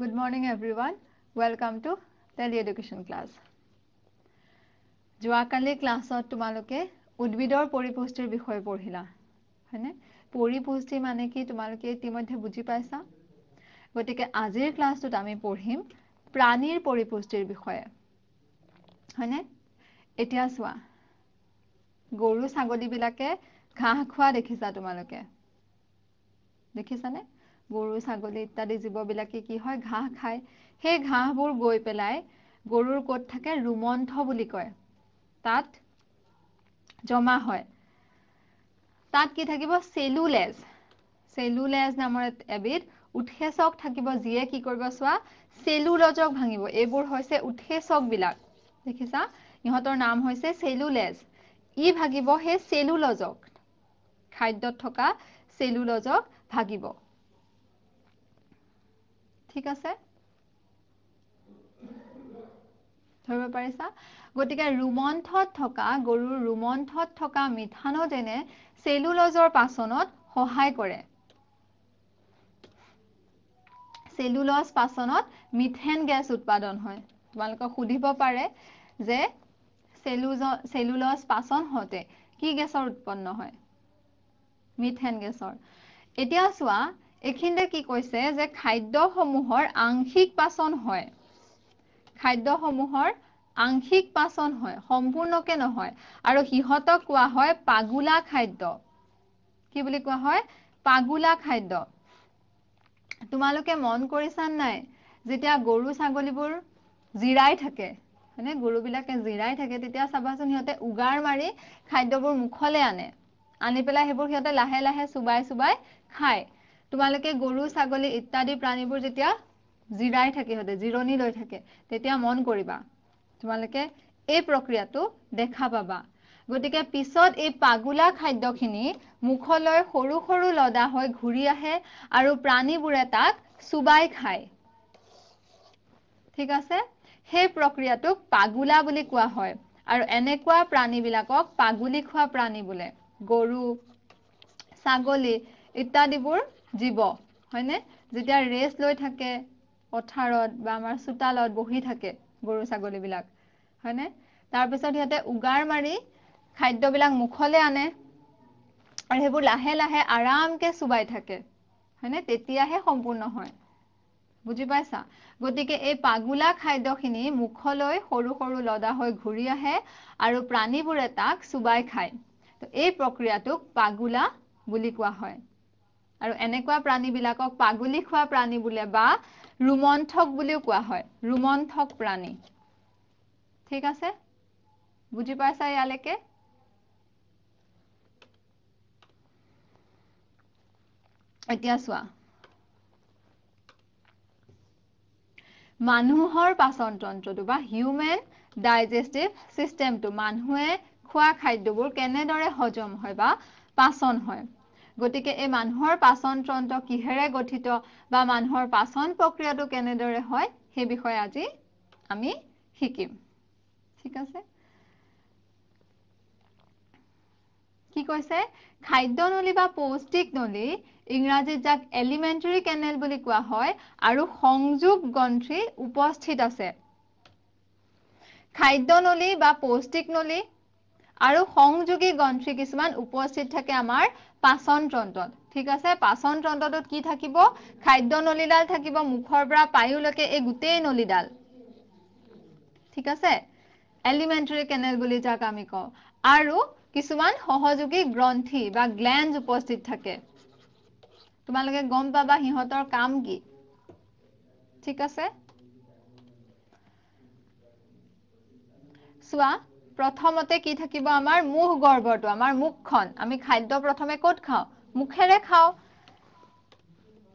Good morning, everyone. Welcome to Tele Education class. Juakali class of Tumaloke, Udvidor Poriposter Bihoi Porhila. Hane Poriposti Maneki Tumaloke Timothy Bujipasa. But take a Azir class to Tami Porhim, Pranir Poriposter Bihoi. Hane Etiaswa Guru Sagodi Bilake, Kahakwa de Kisa Tumaloke. The Kisane? গৰু ছাগলী ইত্যাদি জীৱ বিলাকে কি হয় ঘাঁহ খায় সেই ঘাঁহবোৰ গৈ পেলাই গৰুৰ ক'ত থাকে ৰোমন্থ বুলি কয় তাত জমা হয় তাত কি থাকিব চেলুলেজ চেলুলেজ নামৰ এবিধ উৎসেচক থাকিব যিয়ে কি কৰিব চোৱা চেলুলজক ভাঙিব এইবোৰ হৈছে উৎসেচক বিলাক দেখিছা ইহঁতৰ নাম হৈছে চেলুলেজ ই ভাগিব সেই চেলুলজক খাদ্যত থকা চেলুলজক ভাগিব ঠিক আছে ধৰিব পাৰিছা গতিকে ৰোমন্থত থকা গৰুৰ ৰোমন্থত থকা মিথানজেনে চেলুলজৰ পাচনত সহায় কৰে চেলুলজ পাচনত মিথেন গেছ উৎপাদন হয় তোমালোকক সুধিব পাৰে যে চেলুজ চেলুলজ পাচন হওঁতে কি গেছৰ উৎপন্ন হয় মিথেন গেছৰ এতিয়া চোৱা এইখিনিতে কি কৈছে যে খাদ্যসমূহৰ আংশিক পাচন হয় খাদ্যসমূহৰ আংশিক পাচন হয় সম্পূৰ্ণকে নহয় আৰু সিহঁতক কোৱা হয় পাগোলা খাদ্য কি বুলি কোৱা হয় পাগোলা খাদ্য তোমালোকে মন কৰিছা নাই যেতিয়া গৰু ছাগলীবোৰ জিৰাই থাকে হয়নে গৰুবিলাকে জিৰাই থাকে তেতিয়া চাবাচোন সিহঁতে উগাৰ মাৰি খাদ্যবোৰ মুখলে আনে আনি পেলাই সেইবোৰ সিহঁতে লাহে লাহে চোবাই চুবাই খায় তোমালোকে গৰু ছাগলী ইত্যাদি প্ৰাণীবোৰ যেতিয়া জিৰাই থাকে সিহঁতে জিৰণি লৈ থাকে তেতিয়া মন কৰিবা তোমালোকে এই প্ৰক্ৰিয়াটো দেখা পাবা গতিকে পিছত এই পাগোলা খাদ্যখিনি মুখলৈ সৰু সৰু লদা হৈ ঘূৰি আহে আৰু প্ৰাণীবোৰে তাক চুবাই খায় ঠিক আছে সেই প্ৰক্ৰিয়াটোক পাগোলা বুলি কোৱা হয় আৰু এনেকুৱা প্ৰাণীবিলাকক পাগুলি খোৱা প্ৰাণী বোলে গৰু ছাগলী ইত্যাদিবোৰ জীৱ হয়নে যেতিয়া ৰেষ্ট লৈ থাকে পথাৰত বা আমাৰ চোতালত বহি থাকে গৰু ছাগলী ছাগলীবিলাক হয়নে তাৰপিছত সিহঁতে উগাৰ মাৰি খাদ্যবিলাক মুখলৈ আনে আৰু সেইবোৰ লাহে লাহে আৰামকে চোবাই থাকে হয়নে তেতিয়াহে সম্পূৰ্ণ হয় বুজি পাইছা গতিকে এই পাগোলা খাদ্যখিনি মুখলৈ সৰু সৰু লদা হৈ ঘূৰি আহে আৰু প্ৰাণীবোৰে তাক চোবাই খায় এই প্ৰক্ৰিয়াটোক পাগোলা বুলি কোৱা হয় আৰু এনেকুৱা প্ৰাণীবিলাকক পাগলী খোৱা প্ৰাণী বোলে বা ৰুমন্থক বুলিও কোৱা হয় ৰুমন্থক প্ৰাণী ঠিক আছে বুজি পাইছা ইয়ালৈকে এতিয়া চোৱা মানুহৰ পাচনতন্ত্ৰটো বা হিউমেন ডাইজেষ্টিভ চিষ্টেমটো মানুহে খোৱা খাদ্যবোৰ কেনেদৰে হজম হয় বা পাচন হয় গতিকে এই মানুহৰ পাচন তন্ত্ৰ কিহেৰে গঠিত বা মানুহৰ পাচন প্ৰক্ৰিয়াটো কেনেদৰে হয় সেই বিষয়ে আজি আমি শিকিম ঠিক আছে কি কৈছে খাদ্য নলী বা পৌষ্টিক নলী ইংৰাজীত যাক এলিমেণ্টৰী কেনেল বুলি কোৱা হয় আৰু সংযোগ গ্ৰন্থি উপস্থিত আছে খাদ্য নলী বা পৌষ্টিক নলী আৰু সংযোগী গ্ৰন্থি কিছুমান উপস্থিত থাকে আমাৰ পাচন যন্ত্ৰত ঠিক আছে পাচন যন্ত্ৰটোত কি থাকিব খাদ্য নলীডাল থাকিব মুখৰ পৰা পায়ুলৈকে এই গোটেই নলীডাল ঠিক আছে এলিমেণ্টৰী কেনেল বুলি যাক আমি কওঁ আৰু কিছুমান সহযোগী গ্ৰন্থি বা গ্লেঞ্জ উপস্থিত থাকে তোমালোকে গম পাবা সিহঁতৰ কাম কি ঠিক আছে চোৱা প্ৰথমতে কি থাকিব আমাৰ মুখ গৰ্ভটো আমাৰ মুখখন আমি খাদ্য প্ৰথমে ক'ত খাওঁ মুখেৰে খাওঁ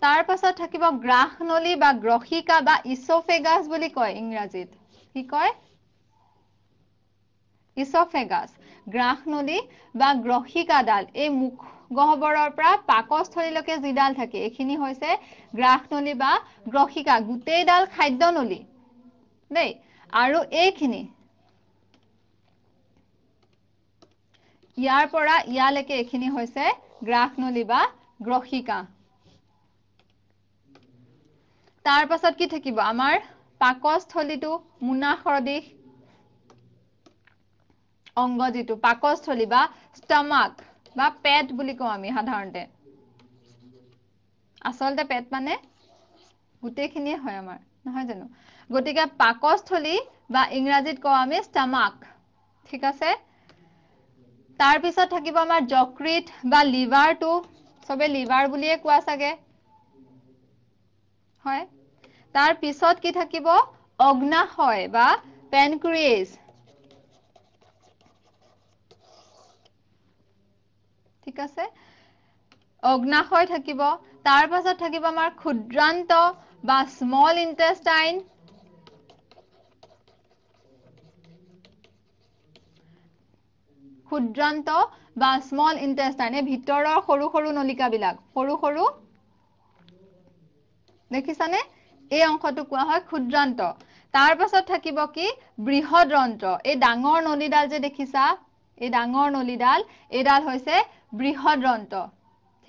তাৰ পাছত থাকিব গ্ৰাসনলী বা গ্ৰসিকা বা ইছফেগাছ বুলি কয় ইংৰাজীত কি কয় ইছফেগাছ গ্ৰাসনলী বা গ্ৰসিকাডাল এই মুখ গহ্বৰৰ পৰা পাকস্থলীলৈকে যিডাল থাকে এইখিনি হৈছে গ্ৰাস নলী বা গ্ৰসিকা গোটেইডাল খাদ্য নলী দেই আৰু এইখিনি ইয়াৰ পৰা ইয়ালৈকে এইখিনি হৈছে গ্ৰাসনলী বা গ্ৰসিকা তাৰ পাছত কি থাকিব আমাৰ পাকস্থলীটো মুনা মুনাসদেশ অংগ যিটো পাকস্থলী বা ষ্টমাক বা পেট বুলি কওঁ আমি সাধাৰণতে আচলতে পেট মানে গোটেইখিনিয়ে হয় আমাৰ নহয় জানো গতিকে পাকস্থলী বা ইংৰাজীত কওঁ আমি ষ্টমাক ঠিক আছে তাৰ পিছত থাকিব আমাৰ জকৃত বা লিভাৰটো সবে লিভাৰ বুলিয়ে কোৱা চাগে হয় তাৰ পিছত কি থাকিব অগ্নাশয় বা পেনক্ৰিয়েজ ঠিক আছে অগ্নাশয় থাকিব তাৰ পাছত থাকিব আমাৰ ক্ষুদ্ৰান্ত বা স্মল ইনটেষ্টাইন ক্ষুদ্ৰান্ত বা স্মল ইণ্টেষ্টাইন এই ভিতৰৰ সৰু সৰু নলিকাবিলাক সৰু সৰু দেখিছানে এই অংশটো কোৱা হয় ক্ষুদ্ৰান্ত তাৰ পাছত থাকিব কি বৃহদৰন্ত্ৰ এই ডাঙৰ নলীডাল যে দেখিছা এই ডাঙৰ নলীডাল এইডাল হৈছে বৃহদৰন্ত্ৰ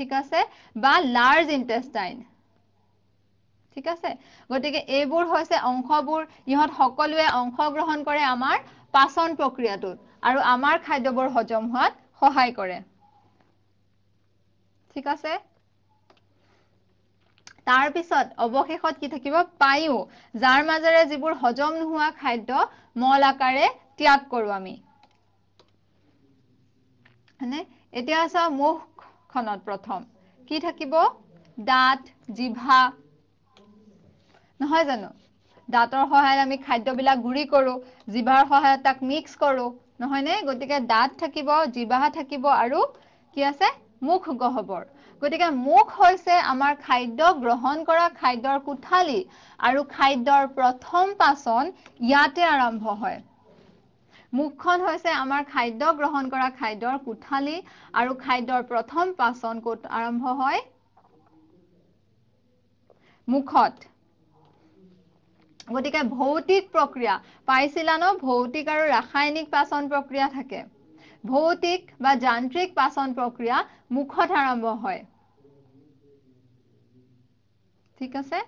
ঠিক আছে বা লাৰ্জ ইণ্টেষ্টাইন ঠিক আছে গতিকে এইবোৰ হৈছে অংশবোৰ ইহঁত সকলোৱে অংশগ্ৰহণ কৰে আমাৰ পাচন প্ৰক্ৰিয়াটোত আৰু আমাৰ খাদ্যবোৰ হজম হোৱাত সহায় কৰে ঠিক আছে তাৰপিছত অৱশেষত কি থাকিব পায়ু যাৰ মাজেৰে যিবোৰ হজম নোহোৱা খাদ্য মল আকাৰে ত্যাগ কৰো আমি হয়নে এতিয়া আছা মুখখনত প্ৰথম কি থাকিব দাঁত জিভা নহয় জানো দাঁতৰ সহায়ত আমি খাদ্যবিলাক গুড়ি কৰো জিভাৰ সহায়ত তাক মিক্স কৰো নহয়নে গতিকে দাঁত থাকিব জিবাহা থাকিব আৰু কি আছে মুখ গহ্বৰ গতিকে মুখ হৈছে আমাৰ খাদ্য গ্ৰহণ কৰা খাদ্যৰ কোঠালী আৰু খাদ্যৰ প্ৰথম পাচন ইয়াতে আৰম্ভ হয় মুখখন হৈছে আমাৰ খাদ্য গ্ৰহণ কৰা খাদ্যৰ কোঠালি আৰু খাদ্যৰ প্ৰথম পাচন ক'ত আৰম্ভ হয় মুখত গতিকে ভৌতিক প্ৰক্ৰিয়া পাইছিলা ন ভৌতিক আৰু ৰাসায়নিক পাচন প্ৰক্ৰিয়া থাকে ভৌতিক বা যান্ত্ৰিক পাচন প্ৰক্ৰিয়া মুখত আৰম্ভ হয় ঠিক আছে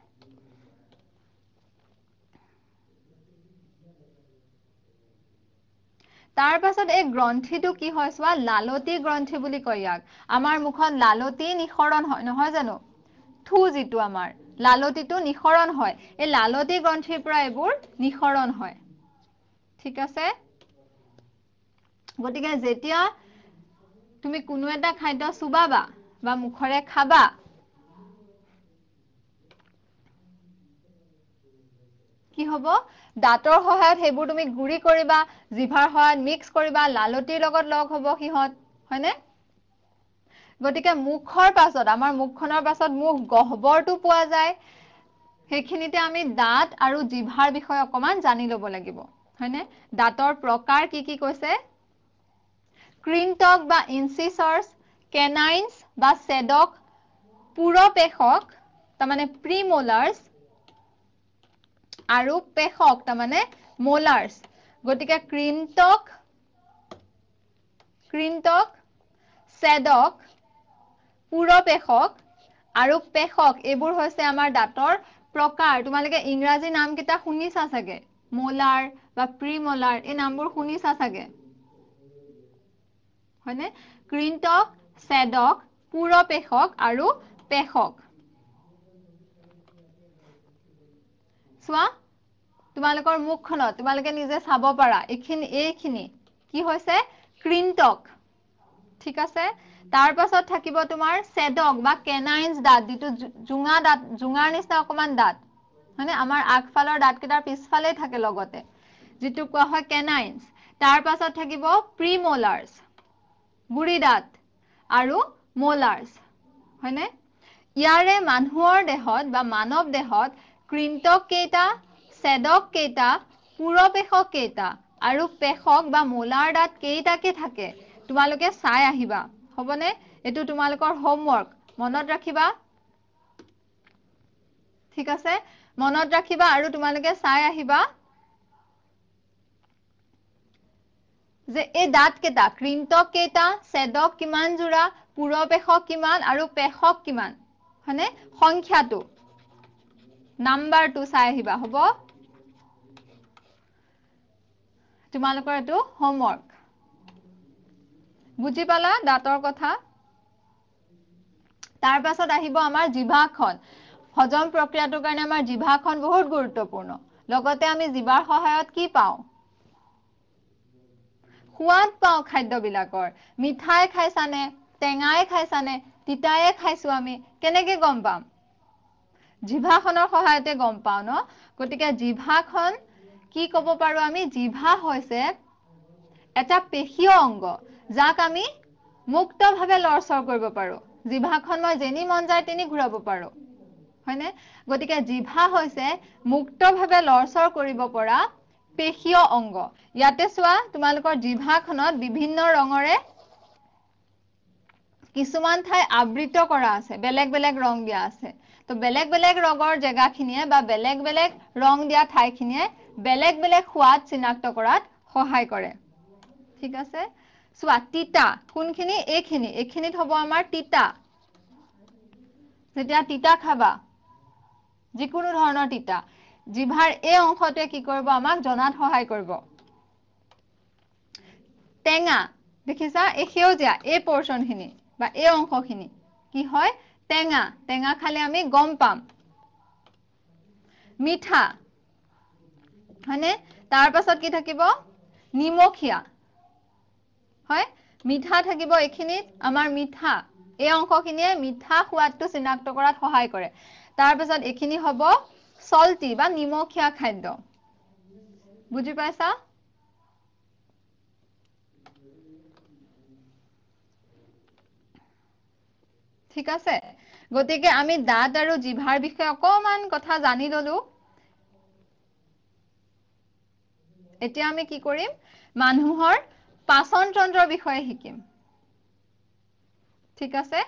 তাৰপাছত এই গ্ৰন্থিটো কি হয় চোৱা লালতি গ্ৰন্থি বুলি কয় ইয়াক আমাৰ মুখত লালতি নিসৰণ হয় নহয় জানো থু যিটো আমাৰ লালতিটো নিসৰণ হয় এই লালতি গ্ৰন্থিৰ পৰা এইবোৰ নিসৰণ হয় ঠিক আছে গতিকে যেতিয়া তুমি কোনো এটা খাদ্য চুবাবা বা মুখৰে খাবা কি হ'ব দাঁতৰ সহায়ত সেইবোৰ তুমি গুড়ি কৰিবা জিভাৰ সহায়ত মিক্স কৰিবা লালতিৰ লগত লগ হ'ব সিহঁত হয়নে গতিকে মুখৰ পাছত আমাৰ মুখখনৰ পাছত মুখ গহ্বৰটো পোৱা যায় সেইখিনিতে আমি দাঁত আৰু জিভাৰ বিষয়ে অকণমান জানি ল'ব লাগিব হয়নে দাঁতৰ প্ৰকাৰ কি কি কৈছে ক্ৰিণ্টক বা ইনচিচৰ্চ কেনাইনছ বা চেডক পুৰপেশক তাৰমানে প্ৰিমলাৰ্চ আৰু পেশক তাৰমানে মলাৰ্চ গতিকে ক্ৰিণ্টক ক্ৰিণ্টক চেডক পুৰ পেশক আৰু পেশক এইবোৰ হৈছে আমাৰ দাঁতৰ প্ৰকাৰ তোমালোকে ইংৰাজী নাম কেইটা শুনিছা চাগে মলাৰ বা প্ৰিমলাৰ এই নামবোৰ শুনিছা চাগে হয়নে ক্ৰিণ্টক চেদক পুৰ পেশক আৰু পেশক চোৱা তোমালোকৰ মুখখনত তোমালোকে নিজে চাব পাৰা এইখিনি এইখিনি কি হৈছে ক্ৰিণ্টক ঠিক আছে তাৰ পাছত থাকিব তোমাৰ চেদক বা কেনাইনছ দাঁত যিটো জোঙা দাঁত জোঙাৰ নিচিনা অকণমান দাঁত হয়নে আমাৰ আগফালৰ দাঁত কেইটাৰ পিছফালেই থাকে লগতে যিটো কোৱা হয় কেনাইন তাৰ পাছত থাকিব প্ৰিমলাৰ্ছ গুৰি দাঁত আৰু মলাৰ্ছ হয়নে ইয়াৰে মানুহৰ দেহত বা মানৱ দেহত কৃন্তক কেইটা চেদক কেইটা পুৰপেশক কেইটা আৰু পেশক বা মলাৰ দাঁত কেইটাকে থাকে তোমালোকে চাই আহিবা হবনে এইটো তোমালোকৰ হোমৱৰ্ক মনত ৰাখিবা ঠিক আছে মনত ৰাখিবা আৰু তোমালোকে চাই আহিবা যে এই দাঁত কেইটা কৃন্তক কেইটা চেদক কিমান যোৰা পূৰৱেশক কিমান আৰু পেশক কিমান হয়নে সংখ্যাটো নাম্বাৰটো চাই আহিবা হ'ব তোমালোকৰ এইটো হোমৱৰ্ক বুজি পালা দাঁতৰ কথা তাৰ পাছত আহিব আমাৰ জিভাখন হজম প্ৰক্ৰিয়াটোৰ কাৰণে আমাৰ জিভাখন বহুত গুৰুত্বপূৰ্ণ লগতে আমি জিভাৰ সহায়ত কি পাওঁ সোৱাদ পাওঁ খাদ্যবিলাকৰ মিঠাই খাইছানে টেঙাই খাইছানে তিতায়ে খাইছো আমি কেনেকে গম পাম জিভাখনৰ সহায়তে গম পাওঁ ন গতিকে জিভাখন কি ক'ব পাৰো আমি জিভা হৈছে এটা পেশীয় অংগ যাক আমি মুক্তভাৱে লৰচৰ কৰিব পাৰোঁ জিভাখন মই যেনি মন যায় তেনি ঘূৰাব পাৰোঁ হয়নে গতিকে জিভা হৈছে মুক্তভাৱে লৰচৰ কৰিব পৰা পেশীয় অংগ ইয়াতে চোৱা তোমালোকৰ জিভাখনত বিভিন্ন ৰঙৰে কিছুমান ঠাই আবৃত কৰা আছে বেলেগ বেলেগ ৰং দিয়া আছে তো বেলেগ বেলেগ ৰঙৰ জেগাখিনিয়ে বা বেলেগ বেলেগ ৰং দিয়া ঠাইখিনিয়ে বেলেগ বেলেগ সোৱাদ চিনাক্ত কৰাত সহায় কৰে ঠিক আছে চোৱা তিতা কোনখিনি এইখিনি এইখিনিত হব আমাৰ তিতা যেতিয়া তিতা খাবা যিকোনো ধৰণৰ তিতা জিভাৰ এই অংশটোৱে কি কৰিব আমাক জনাত সহায় কৰিব টেঙা দেখিছা এই সেউজীয়া এই পোর্শনখিনি বা এই অংশখিনি কি হয় টেঙা টেঙা খালে আমি গম পাম মিঠা হয়নে তারপর কি থাকিব নিমখীয়া হয় মিঠা থাকিব এইখিনিত আমাৰ মিঠা এই অংশখিনিয়ে মিঠা সোৱাদটো চিনাক্ত কৰাত সহায় কৰে তাৰপিছত এইখিনি হ'ব চল্টি বা নিমখীয়া খাদ্য বুজি পাইছা ঠিক আছে গতিকে আমি দাঁত আৰু জিভাৰ বিষয়ে অকণমান কথা জানি ল'লো এতিয়া আমি কি কৰিম মানুহৰ পাচন তন্ত্ৰৰ বিষয়ে শিকিম ঠিক আছে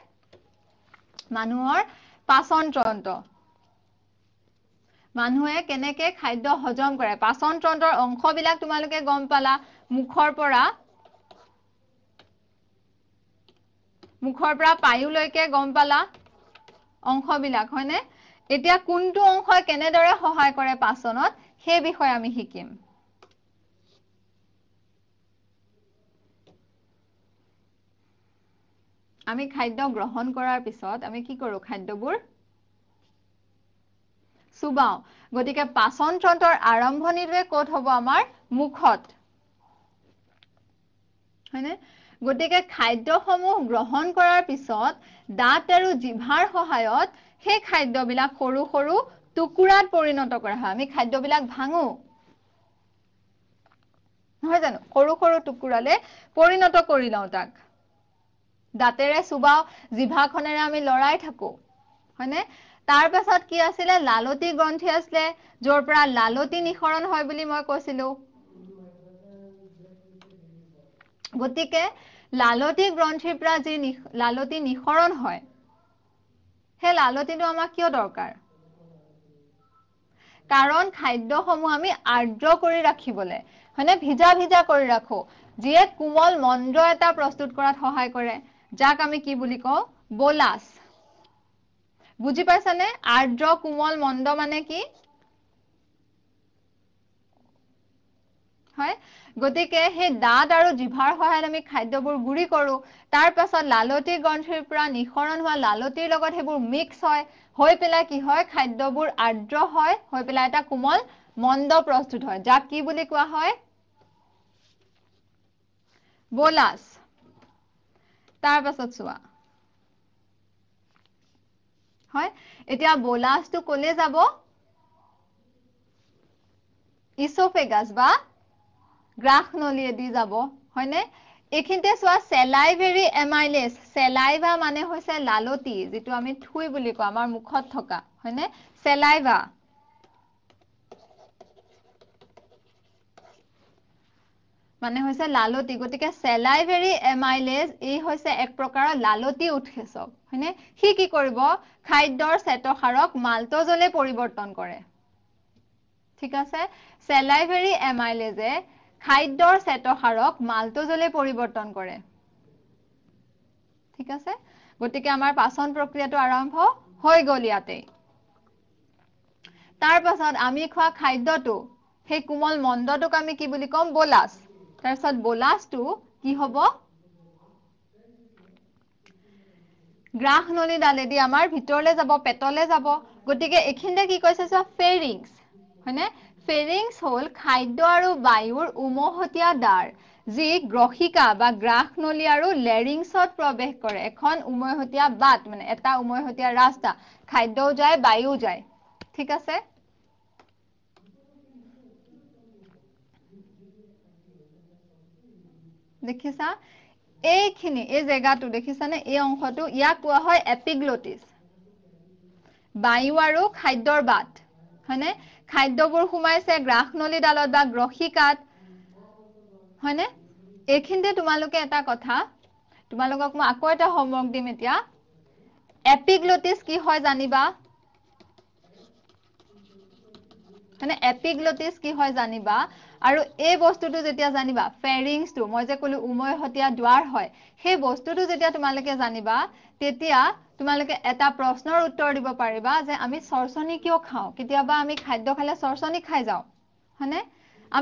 মানুহৰ পাচন চন্দ্ৰ মানুহে কেনেকে খাদ্য হজম কৰে পাচন অংশ বিলাক তোমালোকে গম পালা মুখৰ পৰা মুখৰ পৰা পায়ুলৈকে গম পালা অংশ বিলাক হয়নে এতিয়া কোনটো অংশই কেনেদৰে সহায় কৰে পাচনত সেই বিষয়ে আমি শিকিম আমি খাদ্য গ্ৰহণ কৰাৰ পিছত আমি কি কৰোঁ খাদ্যবোৰ চুবাওঁ গতিকে পাচন যন্ত্ৰৰ আৰম্ভণিটোৱে ক'ত হ'ব আমাৰ মুখত হয়নে গতিকে খাদ্যসমূহ গ্ৰহণ কৰাৰ পিছত দাঁত আৰু জিভাৰ সহায়ত সেই খাদ্যবিলাক সৰু সৰু টুকুৰাত পৰিণত কৰা হয় আমি খাদ্যবিলাক ভাঙো নহয় জানো সৰু সৰু টুকুৰালে পৰিণত কৰি লওঁ তাক দাঁতেৰে চুবাওঁ জিভাখনেৰে আমি লৰাই থাকো হয়নে তাৰ পাছত কি আছিলে লালতি গ্ৰন্থি আছিলে য'ৰ পৰা লালতি নিসৰণ হয় বুলি মই কৈছিলো গতিকে লালতি গ্ৰন্থিৰ পৰা যি লালতি নিসৰণ হয় সেই লালতিটো আমাক কিয় দৰকাৰ কাৰণ খাদ্যসমূহ আমি আৰ্দ্ৰ কৰি ৰাখিবলৈ হয়নে ভিজা ভিজা কৰি ৰাখো যিয়ে কোমল মন্দ এটা প্ৰস্তুত কৰাত সহায় কৰে যাক আমি কি বুলি কওঁ বোলাচ বুজি পাইছানে আৰ্দ্ৰ কোমল মন্দ মানে কি হয় গতিকে সেই দাঁত আৰু জিভাৰ সহায়ত আমি খাদ্যবোৰ গুৰি কৰো তাৰ পাছত লালতি গ্ৰন্থিৰ পৰা নিঃসৰণ হোৱা লালতিৰ লগত সেইবোৰ মিক্স হয় হৈ পেলাই কি হয় খাদ্যবোৰ আৰ্দ্ৰ হয় হৈ পেলাই এটা কোমল মন্দ প্ৰস্তুত হয় যাক কি বুলি কোৱা হয় বোলাচ তাৰ পাছত চোৱা হয় এতিয়া বলাছটো কলে যাব ইছফেগাছ বা গ্ৰাস নলীয়েদি যাব হয়নে এইখিনিতে চোৱা চেলাইভেৰি এমাইলেছ চেলাইভা মানে হৈছে লালতি যিটো আমি থুই বুলি কওঁ আমাৰ মুখত থকা হয়নে চেলাইভা মানে হৈছে লালতি গতিকে চেলাইভেৰি এমাইলেজ ই হৈছে এক প্ৰকাৰৰ লালতি উৎসেচক হয়নে সি কি কৰিব খাদ্যৰ চেতসাৰক মাল্টজলৈ পৰিৱৰ্তন কৰে ঠিক আছে চেলাইভেৰি এমাইলেজে খাদ্যৰ চেতসাৰক মাল্টজলৈ পৰিৱৰ্তন কৰে ঠিক আছে গতিকে আমাৰ পাচন প্ৰক্ৰিয়াটো আৰম্ভ হৈ গ'ল ইয়াতে তাৰ পাছত আমি খোৱা খাদ্যটো সেই কোমল মণ্ডটোক আমি কি বুলি ক'ম বলাছ তাৰপিছত বলাছটো কি হ'ব গ্ৰাস নলী ডালেদি আমাৰ ভিতৰলৈ যাব পেটলৈ যাব গতিকে এইখিনিতে কি কৈছে চোৱা ফেৰিংছ হয়নে ফেৰিংছ হ'ল খাদ্য আৰু বায়ুৰ উমৈহতীয়া দ্বাৰ যি গ্ৰসিকা বা গ্ৰাস নলী আৰু লেৰিংছত প্ৰৱেশ কৰে এখন উমৈহতীয়া বাট মানে এটা উমৈহতীয়া ৰাস্তা খাদ্যও যায় বায়ুও যায় ঠিক আছে দেখিছা এইখিনি এই জেগাটো দেখিছানে এই অংশটো ইয়াক কোৱা হয় এপিগ্লটিছ বায়ু আৰু খাদ্যৰ বাট হয়নে খাদ্যবোৰ সোমাইছে গ্ৰাস নলীডালত বা গ্ৰসিকাত হয়নে এইখিনিতে তোমালোকে এটা কথা তোমালোকক মই আকৌ এটা হোমৱৰ্ক দিম এতিয়া এপিগ্লটিছ কি হয় জানিবা মানে এপিগ্লটিছ কি হয় জানিবা আৰু এই বস্তুটো যেতিয়া জানিবা ফেৰিংছটো মই যে ক'লো উমৈহতীয়া দুৱাৰ হয় সেই বস্তুটো যেতিয়া তোমালোকে জানিবা তেতিয়া তোমালোকে এটা প্ৰশ্নৰ উত্তৰ দিব পাৰিবা যে আমি চৰ্চনি কিয় খাওঁ কেতিয়াবা আমি খাদ্য খালে চৰ্চনি খাই যাওঁ হয়নে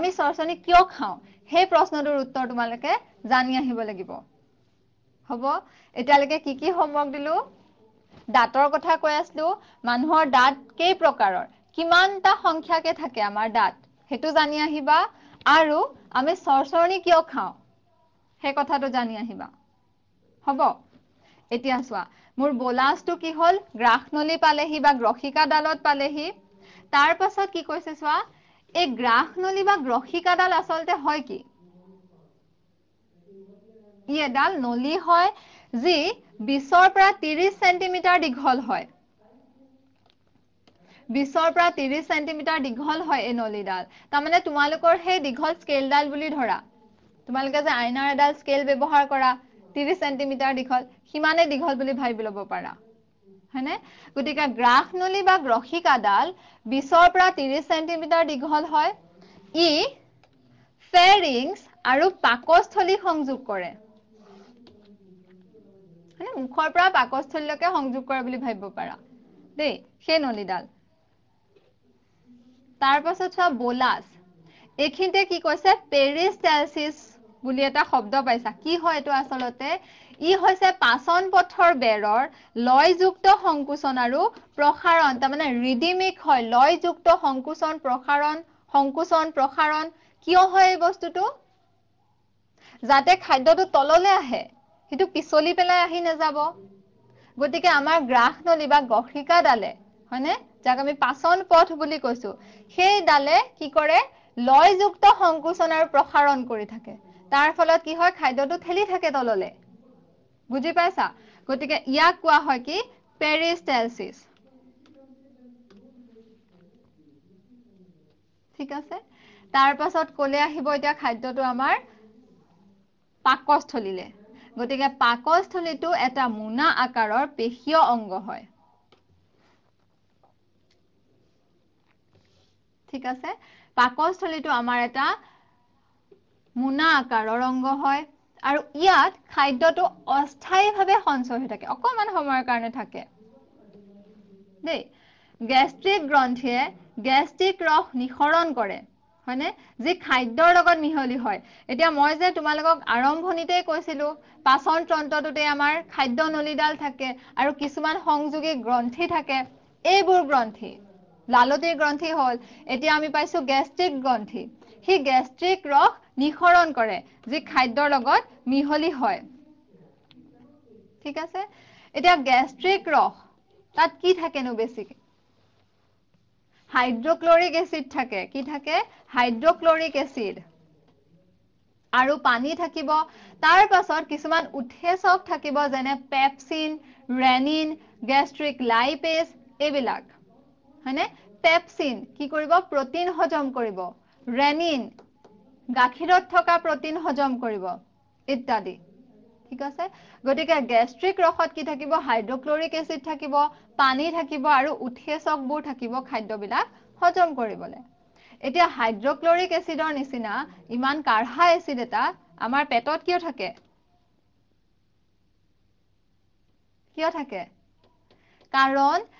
আমি চৰ্চনি কিয় খাওঁ সেই প্ৰশ্নটোৰ উত্তৰ তোমালোকে জানি আহিব লাগিব হ'ব এতিয়ালৈকে কি কি হোমৱৰ্ক দিলো দাঁতৰ কথা কৈ আছিলো মানুহৰ দাঁত কেই প্ৰকাৰৰ কিমানটা সংখ্যাকে থাকে আমাৰ দাঁত সেইটো জানি আহিবা আৰু আমি চৰচৰণি কিয় খাওঁ সেই কথাটো জানি আহিবা হ'ব এতিয়া চোৱা মোৰ বলাজটো কি হ'ল গ্ৰাস নলী পালেহি বা গ্ৰসিকাডালত পালেহি তাৰ পাছত কি কৈছে চোৱা এই গ্ৰাস নলী বা গ্ৰসিকাডাল আচলতে হয় কি ই এডাল নলী হয় যি বিছৰ পৰা ত্ৰিশ চেণ্টিমিটাৰ দীঘল হয় বিশৰ পৰা ত্ৰিশ চেণ্টিমিটাৰ দীঘল হয় এই নলীডাল তাৰমানে তোমালোকৰ সেই দীঘল স্কেলডাল বুলি ধৰা তোমালোকে যে আইনাৰ এডাল স্কেল ব্যৱহাৰ কৰা ত্ৰিশ চেণ্টিমিটাৰ দীঘল সিমানে দীঘল বুলি ভাবি ল'ব পাৰা হয়নে গতিকে গ্ৰাস নলী বা গ্ৰসিকাডাল বিছৰ পৰা ত্ৰিশ চেণ্টিমিটাৰ দীঘল হয় ই ফেৰিংছ আৰু পাকস্থলী সংযোগ কৰে মুখৰ পৰা পাকস্থলীলৈকে সংযোগ কৰে বুলি ভাবিব পাৰা দেই সেই নলীডাল তাৰপাছত চোৱা বোলাছ এইখিনিতে কি কৈছে পেৰিষ্টেলচিছ বুলি এটা শব্দ পাইছা কি হয় এইটো আচলতে ই হৈছে পাচন পথৰ বেৰৰ লয়যুক্ত সংকোচন আৰু প্ৰসাৰণ তাৰমানে ৰিডিমিক হয় লয়যুক্ত সংকোচন প্ৰসাৰণ সংকোচন প্ৰসাৰণ কিয় হয় এই বস্তুটো যাতে খাদ্যটো তললৈ আহে সেইটো পিছলি পেলাই আহি নাযাব গতিকে আমাৰ গ্ৰাস নলী বা গ্ৰসিকাডালে হয়নে যাক আমি পাচন পথ বুলি কৈছো সেই ডালে কি কৰে লয়যুক্ত সংকোচন আৰু প্ৰসাৰণ কৰি থাকে তাৰ ফলত কি হয় খাদ্যটো ঠেলি থাকে তললে বুজি পাইছা গতিকে ইয়াক কোৱা হয় কি পেৰিষ্টেলচিছ ঠিক আছে তাৰ পাছত কলে আহিব এতিয়া খাদ্যটো আমাৰ পাকস্থলীলে গতিকে পাকস্থলীটো এটা মোনা আকাৰৰ পেশীয় অংগ হয় ঠিক আছে পাকস্থলীটো আমাৰ এটা মোনা আকাৰৰ অংগ হয় আৰু ইয়াত খাদ্যটো অস্থায়ীভাৱে সঞ্চয় হৈ থাকে অকণমান সময়ৰ কাৰণে থাকে দেই গেষ্ট্ৰিক গ্ৰন্থিয়ে গেষ্ট্ৰিক ৰস নিসৰণ কৰে হয়নে যি খাদ্যৰ লগত মিহলি হয় এতিয়া মই যে তোমালোকক আৰম্ভণিতেই কৈছিলো পাচন তন্ত্ৰটোতে আমাৰ খাদ্য নলীডাল থাকে আৰু কিছুমান সংযোগী গ্ৰন্থি থাকে এইবোৰ গ্ৰন্থি লালতে গ্ৰন্থি হল এতিয়া আমি পাইছো গেষ্ট্ৰিক গ্ৰন্থি সি গেষ্ট্ৰিক ৰস নিখৰণ কৰে যি খাদ্যৰ লগত মিহলি হয় ঠিক আছে এতিয়া গেষ্ট্ৰিক ৰস তাত কি থাকেনো বেছিকে হাইড্ৰক্লৰিক এচিড থাকে কি থাকে হাইড্ৰক্লৰিক এচিড আৰু পানী থাকিব তাৰ পাছত কিছুমান উৎসেচক থাকিব যেনে পেপচিন ৰেনিন গেষ্ট্ৰিক লাইপেজ এইবিলাক হয়নে পেপচিন কি কৰিব প্ৰটিন হজম কৰিব ৰেনিন গাখীৰত থকা প্ৰটিন হজম কৰিব ইত্যাদি ঠিক আছে গতিকে গেষ্ট্ৰিক ৰসত কি থাকিব হাইড্ৰক্লৰিক এচিড থাকিব পানী থাকিব আৰু উৎসেচকবোৰ থাকিব খাদ্যবিলাক হজম কৰিবলৈ এতিয়া হাইড্ৰক্লৰিক এচিডৰ নিচিনা ইমান কাঢ়া এচিড এটা আমাৰ পেটত কিয় থাকে কিয় থাকে কাৰণ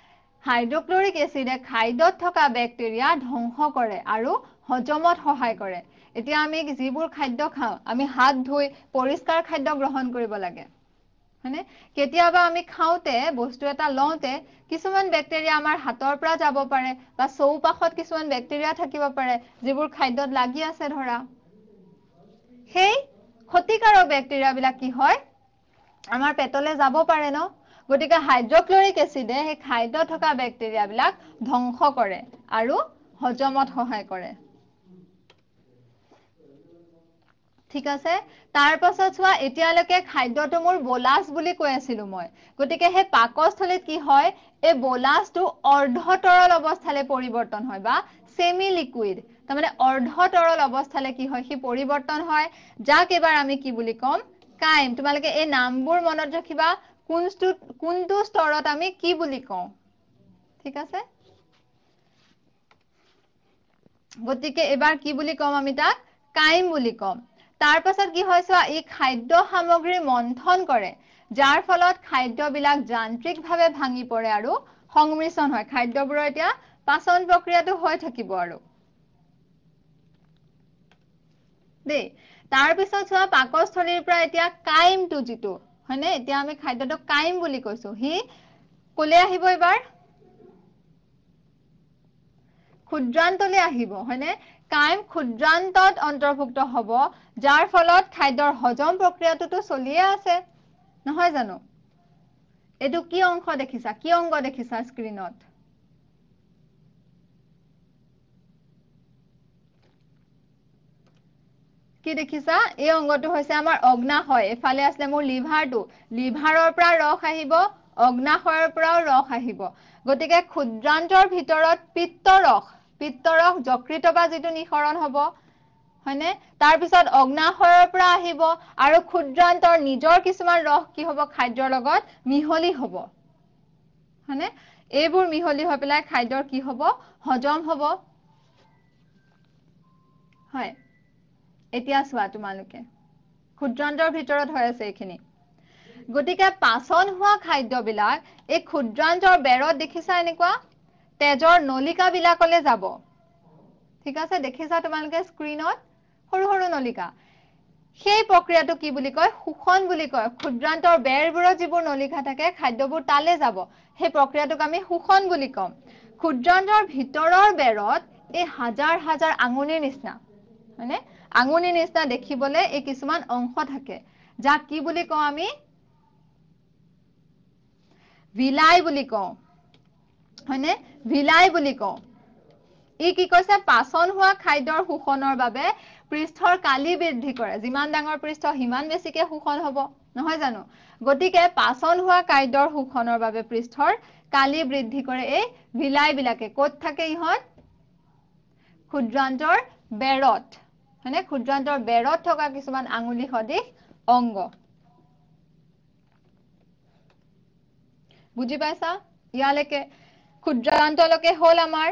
হাইড্ৰক্লৰিক এচিডে খাদ্যত থকা বেক্টেৰিয়া ধ্বংস কৰে আৰু হজমত সহায় কৰে এতিয়া আমি যিবোৰ খাদ্য খাওঁ আমি হাত ধুই পৰিষ্কাৰ খাদ্য গ্ৰহণ কৰিব লাগে হয়নে কেতিয়াবা আমি খাওঁতে বস্তু এটা লওঁতে কিছুমান বেক্টেৰিয়া আমাৰ হাতৰ পৰা যাব পাৰে বা চৌপাশত কিছুমান বেক্টেৰিয়া থাকিব পাৰে যিবোৰ খাদ্যত লাগি আছে ধৰা সেই ক্ষতিকাৰক বেক্টেৰিয়াবিলাক কি হয় আমাৰ পেটলৈ যাব পাৰে ন গতিকে হাইড্ৰক্লৰিক এচিডে সেই খাদ্য থকা বেক্টেৰিয়াবিলাক ধ্বংস কৰে আৰু হজমত সহায় কৰে ঠিক আছে তাৰ পাছত চোৱা এতিয়ালৈকে খাদ্যটো মোৰ বলাছ বুলি কৈ আছিলো মই গতিকে সেই পাকস্থলীত কি হয় এই বলাছটো অৰ্ধ তৰল অৱস্থালৈ পৰিৱৰ্তন হয় বা চেমি লিকুইড তাৰমানে অৰ্ধ তৰল অৱস্থালে কি হয় সি পৰিৱৰ্তন হয় যাক এবাৰ আমি কি বুলি ক'ম কাইম তোমালোকে এই নামবোৰ মনত ৰাখিবা কোনটো স্তৰত আমি কি বুলি কওঁ ঠিক আছে গতিকে এইবাৰ কি বুলি কম আমি তাক কাইম বুলি কম তাৰ পাছত কি হয় চোৱা ই খাদ্য সামগ্ৰী মন্থন কৰে যাৰ ফলত খাদ্যবিলাক যান্ত্ৰিকভাৱে ভাঙি পৰে আৰু সংমিশ্ৰণ হয় খাদ্যবোৰৰ এতিয়া পাচন প্ৰক্ৰিয়াটো হৈ থাকিব আৰু দেই তাৰপিছত চোৱা পাকস্থলীৰ পৰা এতিয়া কাইমটো যিটো হয়নে এতিয়া আমি খাদ্যটো কাইম বুলি কৈছো সি কলৈ আহিব এইবাৰ ক্ষুদ্ৰান্তলৈ আহিব হয়নে কাইম ক্ষুদ্ৰান্তত অন্তৰ্ভুক্ত হব যাৰ ফলত খাদ্যৰ হজম প্ৰক্ৰিয়াটোতো চলিয়ে আছে নহয় জানো এইটো কি অংশ দেখিছা কি অংগ দেখিছা স্ক্ৰীণত কি দেখিছা এই অংগটো হৈছে আমাৰ অগ্নাশয় এফালে আছে মোৰ লিভাৰটো লিভাৰৰ পৰা ৰস আহিব অগ্নাশয়ৰ পৰাও ৰস আহিব গতিকে ক্ষুদ্ৰান্তৰ ভিতৰত পিত্ত ৰস যকৃত বা যিটো নিসৰণ হ'ব হয়নে তাৰপিছত অগ্নাশয়ৰ পৰা আহিব আৰু ক্ষুদ্ৰান্তৰ নিজৰ কিছুমান ৰস কি হ'ব খাদ্যৰ লগত মিহলি হ'ব হয়নে এইবোৰ মিহলি হৈ পেলাই খাদ্যৰ কি হ'ব হজম হ'ব হয় এতিয়া চোৱা তোমালোকে ক্ষুদ্ৰান্তৰ ভিতৰত হৈ আছে এইখিনি গতিকে পাচন হোৱা খাদ্যবিলাক এই ক্ষুদ্ৰান্তৰ বেৰত দেখিছা এনেকুৱা তেজৰ নলিকাবিলাকলৈ যাব ঠিক আছে দেখিছা তোমালোকে স্ক্ৰীণত সৰু সৰু নলিকা সেই প্ৰক্ৰিয়াটো কি বুলি কয় শোষণ বুলি কয় ক্ষুদ্ৰান্তৰ বেৰবোৰত যিবোৰ নলিকা থাকে খাদ্যবোৰ তালে যাব সেই প্ৰক্ৰিয়াটোক আমি শোষণ বুলি ক'ম ক্ষুদ্ৰান্তৰ ভিতৰৰ বেৰত এই হাজাৰ হাজাৰ আঙুলিৰ নিচিনা হয়নে আঙুনি নিচিনা দেখিবলৈ এই কিছুমান অংশ থাকে যাক কি বুলি কওঁ আমি ভিলাই বুলি কওঁ হয়নে ভিলাই বুলি কওঁ ই কি কৈছে পাচন হোৱা খাদ্যৰ শোষণৰ বাবে পৃষ্ঠৰ কালি বৃদ্ধি কৰে যিমান ডাঙৰ পৃষ্ঠ সিমান বেছিকে শোষণ হ'ব নহয় জানো গতিকে পাচন হোৱা খাদ্যৰ শোষণৰ বাবে পৃষ্ঠৰ কালি বৃদ্ধি কৰে এই ভিলাইবিলাকে ক'ত থাকে ইহঁত ক্ষুদ্ৰান্তৰ বেৰত হয়নে ক্ষুদ্ৰান্তৰ বেৰত থকা কিছুমান আঙুলি সদৃশ অংগ বুজি পাইছা ইয়ালৈকে ক্ষুদ্ৰান্তলৈকে হ'ল আমাৰ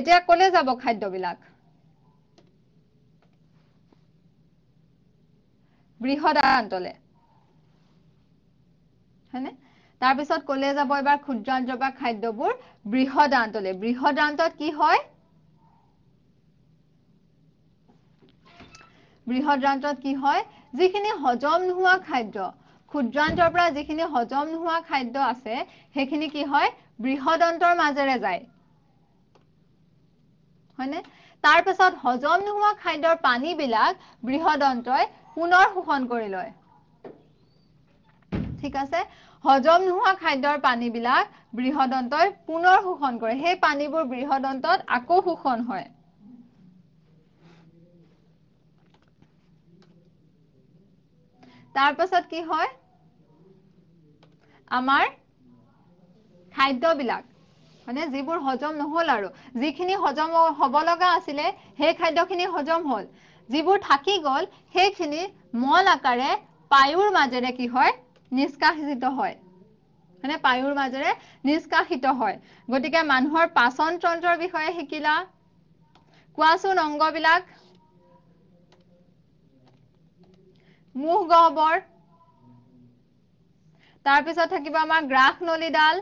এতিয়া কলে যাব খাদ্যবিলাক বৃহদান্তলে হয়নে তাৰপিছত কলে যাব এইবাৰ ক্ষুদ্ৰান্তৰ পৰা খাদ্যবোৰ বৃহদান্তলে বৃহদান্তত কি হয় বৃহদ্ৰান্তত কি হয় যিখিনি হজম নোহোৱা খাদ্য ক্ষুদ্ৰান্তৰ পৰা যিখিনি হজম নোহোৱা খাদ্য আছে সেইখিনি কি হয় বৃহদন্তৰ মাজেৰে যায় হয়নে তাৰ তাৰপিছত হজম নোহোৱা খাদ্যৰ পানীবিলাক বৃহদন্তই পুনৰ শোষণ কৰি লয় ঠিক আছে হজম নোহোৱা খাদ্যৰ পানীবিলাক বৃহদন্তই পুনৰ শোষণ কৰে সেই পানীবোৰ বৃহদন্তত আকৌ শোষণ হয় তাৰ পাছত কি হয় আমাৰ খাদ্যবিলাক মানে যিবোৰ হজম নহল আৰু যিখিনি হজম হব লগা আছিলে সেই খাদ্যখিনি হজম হল যিবোৰ থাকি গল সেইখিনি মল আকাৰে পায়ুৰ মাজেৰে কি হয় নিষ্কাশিত হয় মানে পায়ুৰ মাজেৰে নিষ্কাশিত হয় গতিকে মানুহৰ পাচন তন্ত্ৰৰ বিষয়ে শিকিলা কোৱাচোন অংগবিলাক মুখ গহ্বৰ তাৰপিছত থাকিব আমাৰ গ্ৰাস নলীডাল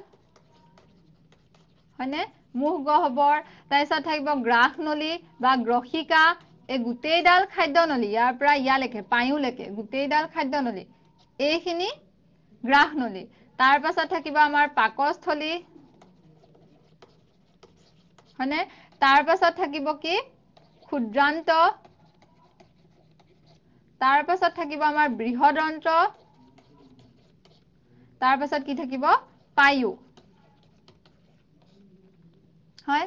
হয়নে মুখ গহ্বৰ তাৰপিছত থাকিব গ্ৰাস নলী বা গ্ৰসিকা এই গোটেইডাল খাদ্য নলী ইয়াৰ পৰা ইয়ালৈকে পায়োলৈকে গোটেইডাল খাদ্য নলী এইখিনি গ্ৰাস নলী তাৰপাছত থাকিব আমাৰ পাকস্থলী হয়নে তাৰপাছত থাকিব কি ক্ষুদ্ৰান্ত তাৰ পাছত থাকিব আমাৰ বৃহদন্ত্ৰ তাৰ পাছত কি থাকিব পায়ু হয়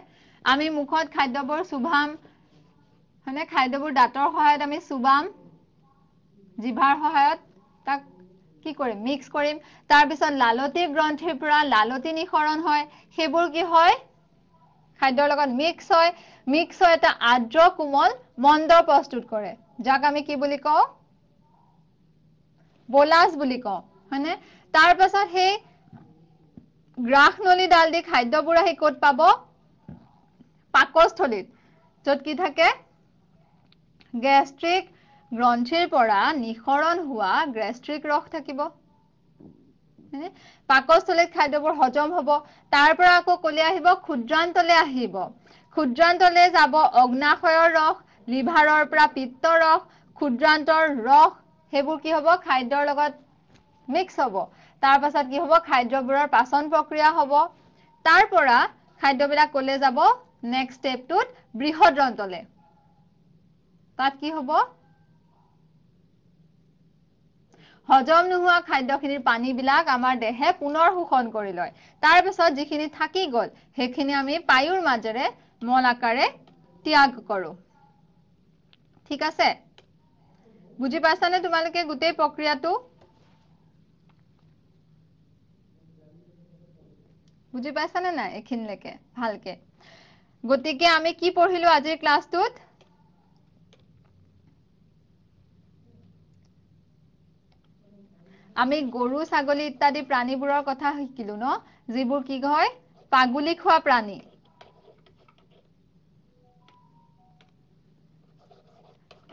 আমি মুখত খাদ্যবোৰ চুবাম হয়নে খাদ্যবোৰ দাঁতৰ সহায়ত আমি চুবাম জিভাৰ সহায়ত তাক কি কৰিম মিক্স কৰিম তাৰপিছত লালতি গ্ৰন্থিৰ পৰা লালতি নিসৰণ হয় সেইবোৰ কি হয় খাদ্যৰ লগত মিক্স হয় মিক্স হৈ এটা আদ্ৰ কোমল মণ্ড প্ৰস্তুত কৰে যাক আমি কি বুলি কওঁ বলাজ বুলি কওঁ হয়নে তাৰ পাছত সেই গ্ৰাস নলী ডাল দি খাদ্যবোৰ আহি ক'ত পাব পাকস্থলীত য'ত কি থাকে গেষ্ট্ৰিক গ্ৰন্থিৰ পৰা নিসৰণ হোৱা গেষ্ট্ৰিক ৰস থাকিব পাকস্থলীত খাদ্যবোৰ হজম হ'ব তাৰ পৰা আকৌ ক'লৈ আহিব ক্ষুদ্ৰান্তলৈ আহিব ক্ষুদ্ৰান্তলৈ যাব অগ্নাশয়ৰ ৰস লিভাৰৰ পৰা পিত্ত ৰস ক্ষুদ্ৰান্তৰ ৰস সেইবোৰ কি হ'ব খাদ্যৰ লগত মিক্স হ'ব তাৰ পাছত কি হ'ব খাদ্যবোৰৰ পাচন প্ৰক্ৰিয়া হ'ব তাৰ পৰা খাদ্যবিলাক ক'লে যাব নেক্সট ষ্টেপটোত বৃহদ্ৰন্তলে তাত কি হ'ব হজম নোহোৱা খাদ্যখিনিৰ পানীবিলাক আমাৰ দেহে পুনৰ শোষণ কৰি লয় তাৰ পিছত যিখিনি থাকি গ'ল সেইখিনি আমি পায়ুৰ মাজেৰে মল আকাৰে ত্যাগ কৰোঁ ঠিক আছে বুজি পাইছানে তোমালোকে গোটেই প্ৰক্ৰিয়াটো বুজি পাইছানে নাই এইখিনিলৈকে ভালকে গতিকে আমি কি পঢ়িলো আজিৰ ক্লাছটোত আমি গৰু ছাগলী ইত্যাদি প্ৰাণীবোৰৰ কথা শিকিলো ন যিবোৰ কি হয় পাগুলি খোৱা প্ৰাণী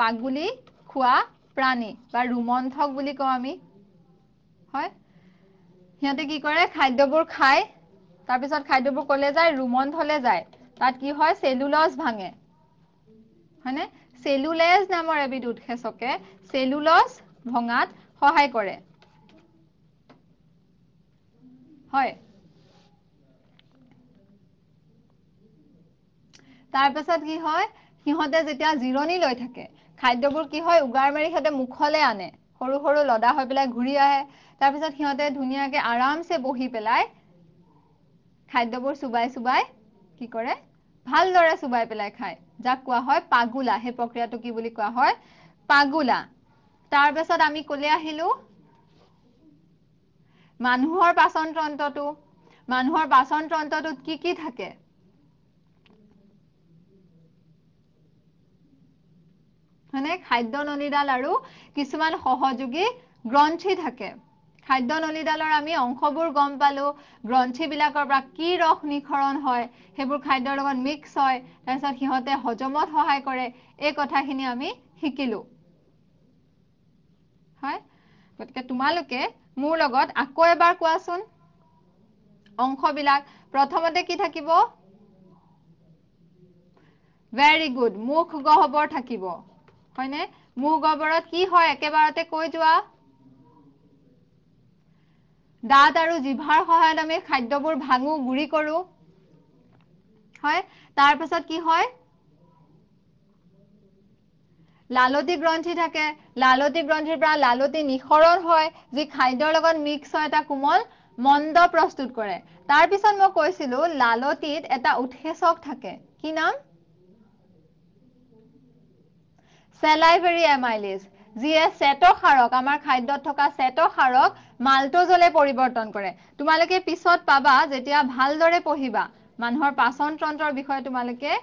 পাগুলি খোৱা প্ৰাণী বা ৰোমন্থক বুলি কওঁ আমি হয় সিহঁতে কি কৰে খাদ্যবোৰ খাই তাৰপিছত খাদ্যবোৰ ক'লে যায় ৰোমন্থলে যায় তাত কি হয় চেলুলচ ভাঙে হয়নে চেলুলেজ নামৰ এবিধ উৎসেচকে চেলুলজ ভঙাত সহায় কৰে হয় তাৰপিছত কি হয় সিহঁতে যেতিয়া জিৰণি লৈ থাকে খাদ্যবোৰ কি হয় উগাৰ মাৰি সিহঁতে মুখলে আনে সৰু সৰু লদা হৈ পেলাই ঘূৰি আহে তাৰপিছত সিহঁতে ধুনীয়াকে আৰামছে বহি পেলাই খাদ্যবোৰ চোবাই চোবাই কি কৰে ভালদৰে চোবাই পেলাই খাই যাক কোৱা হয় পাগোলা সেই প্ৰক্ৰিয়াটো কি বুলি কোৱা হয় পাগোলা তাৰপিছত আমি কলে আহিলো মানুহৰ পাচন তন্ত্ৰটো মানুহৰ পাচন তন্ত্ৰটোত কি কি থাকে মানে খাদ্য নলীডাল আৰু কিছুমান সহযোগী গ্ৰন্থি থাকে খাদ্য নলীডালৰ আমি অংশবোৰ গম পালো গ্ৰন্থিবিলাকৰ পৰা কি ৰস নিখৰণ হয় সেইবোৰ খাদ্যৰ লগত মিক্স হয় তাৰপিছত সিহঁতে হজমত সহায় কৰে এই কথাখিনি আমি শিকিলো হয় গতিকে তোমালোকে মোৰ লগত আকৌ এবাৰ কোৱাচোন অংশবিলাক প্ৰথমতে কি থাকিব ভেৰি গুড মুখ গহ্বৰ থাকিব হয়নে মূৰ গৰ্বৰত কি হয় একেবাৰতে কৈ যোৱা দাঁত আৰু জিভাৰ সহায়ত আমি খাদ্যবোৰ ভাঙো গুৰি কৰো হয় তাৰ পিছত কি হয় লালতী গ্ৰন্থি থাকে লালতী গ্ৰন্থিৰ পৰা লালতী নিসৰণ হয় যি খাদ্যৰ লগত মিক্স হয় এটা কোমল মন্দ প্ৰস্তুত কৰে তাৰ পিছত মই কৈছিলো লালতীত এটা উৎসেচক থাকে কি নাম চেলাইভেৰী এমাইলিজ যিয়ে চেতসাৰক আমাৰ খাদ্যত থকা চেতসাৰক মাল্টজলৈ পৰিৱৰ্তন কৰে তোমালোকে পিছত পাবা যেতিয়া ভালদৰে পঢ়িবা মানুহৰ পাচনতন্ত্ৰৰ বিষয়ে তোমালোকে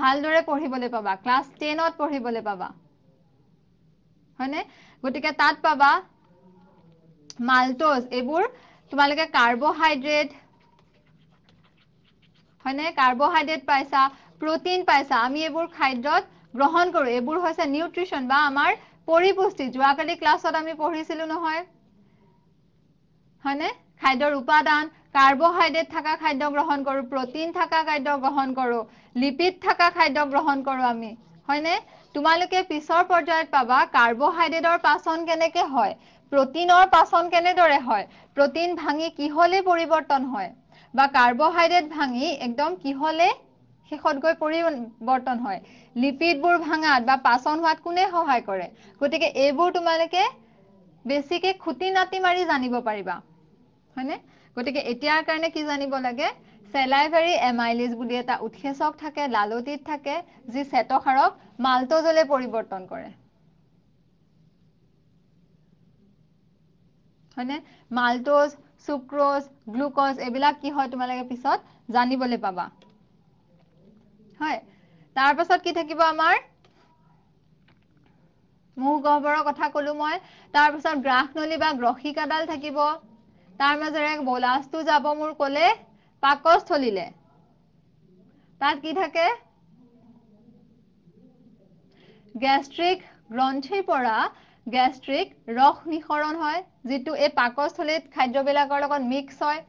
ভালদৰে পঢ়িবলৈ পাবা ক্লাছ টেনত পঢ়িবলৈ পাবা হয়নে গতিকে তাত পাবা মাল্টজ এইবোৰ তোমালোকে কাৰ্বহাইড্ৰেট হয়নে কাৰ্বহাইড্ৰেট পাইছা প্ৰটিন পাইছা আমি এইবোৰ খাদ্যত গ্ৰহণ কৰোঁ এইবোৰ হৈছে নিউট্ৰিশ্যন বা আমাৰ পৰিপুষ্টি যোৱাকালি ক্লাছত আমি পঢ়িছিলোঁ নহয় হয়নে খাদ্যৰ উপাদান কাৰ্বহাইড্ৰেট থকা খাদ্য গ্ৰহণ কৰোঁ প্ৰটিন থকা খাদ্য গ্ৰহণ কৰোঁ লিপিড থকা খাদ্য গ্ৰহণ কৰোঁ আমি হয়নে তোমালোকে পিছৰ পৰ্যায়ত পাবা কাৰ্বহাইড্ৰেটৰ পাচন কেনেকৈ হয় প্ৰটিনৰ পাচন কেনেদৰে হয় প্ৰটিন ভাঙি কিহলৈ পৰিৱৰ্তন হয় বা কাৰ্বহাইড্ৰেট ভাঙি একদম কিহলৈ শেষত গৈ পৰিৱৰ্তন হয় লিপিডবোৰ ভাঙাত বা পাচন হোৱাত কোনে সহায় কৰে গতিকে এইবোৰ তোমালোকে বেছিকে খুটি নাতি মাৰি জানিব পাৰিবা হয়নে গতিকে এতিয়াৰ কাৰণে কি জানিব লাগে চেলাইভেৰী এমাইলিজ বুলি এটা উৎসেচক থাকে লালতিত থাকে যি চেতসাৰক মাল্টজলে পৰিৱৰ্তন কৰে হয়নে মাল্টজ চুক্ৰজ গ্লুক'জ এইবিলাক কি হয় তোমালোকে পিছত জানিবলৈ পাবা হয় তাৰ পাছত কি থাকিব আমাৰ মূহ গহ্বৰৰ কথা কলো মই তাৰ পাছত গ্ৰাহনলী বা গ্ৰহিকাডাল থাকিব তাৰ মাজেৰে বলাজটো যাব মোৰ কলে পাকস্থলীলে তাত কি থাকে গেষ্ট্ৰিক গ্ৰন্থিৰ পৰা গেষ্ট্ৰিক ৰস নিসৰণ হয় যিটো এই পাকস্থলীত খাদ্যবিলাকৰ লগত মিক্স হয়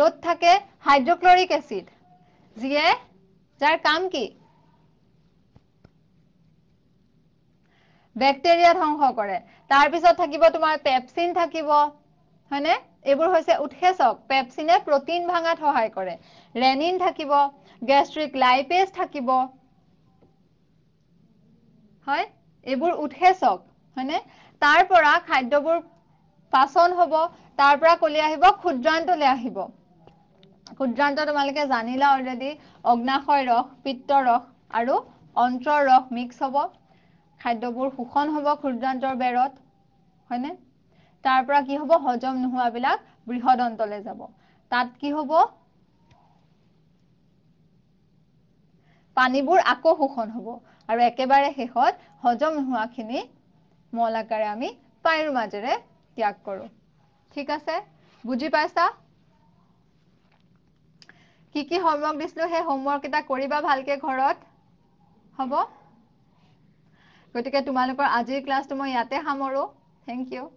য'ত থাকে হাইড্ৰক্লৰিক এচিড যিয়ে যাৰ কাম কি বেক্টেৰিয়া ধ্বংস কৰে তাৰপিছত থাকিব তোমাৰ পেপচিন থাকিব হয়নে এইবোৰ হৈছে উৎসেচক পেপচিনে প্ৰটিন ভাঙাত সহায় কৰে ৰেনিন থাকিব গেষ্ট্ৰিক লাইপেজ থাকিব হয় এইবোৰ উৎসেচক হয়নে তাৰ পৰা খাদ্যবোৰ পাচন হ'ব তাৰ পৰা কলি আহিব ক্ষুদ্ৰান্তলৈ আহিব ক্ষুদ্ৰান্ত তোমালোকে জানিলা অলৰেডি অগ্নাশয় ৰস পিত্তৰ ৰস আৰু অন্তৰ ৰস মিক্স হ'ব খাদ্যবোৰ শোষণ হ'ব ক্ষুদ্ৰান্তৰ বেৰত হয়নে তাৰ পৰা কি হ'ব হজম নোহোৱা নোহোৱাবিলাক বৃহদন্তলৈ যাব তাত কি হ'ব পানীবোৰ আকৌ শোষণ হ'ব আৰু একেবাৰে শেষত হজম নোহোৱাখিনি মল আকাৰে আমি পানীৰ মাজেৰে ত্যাগ কৰোঁ ঠিক আছে বুজি পাইছা কি কি হোমৱৰ্ক দিছিলো সেই হোমৱৰ্ক কেইটা কৰিবা ভালকে ঘৰত হ'ব গতিকে তোমালোকৰ আজিৰ ক্লাছটো মই ইয়াতে সামৰো থেংক ইউ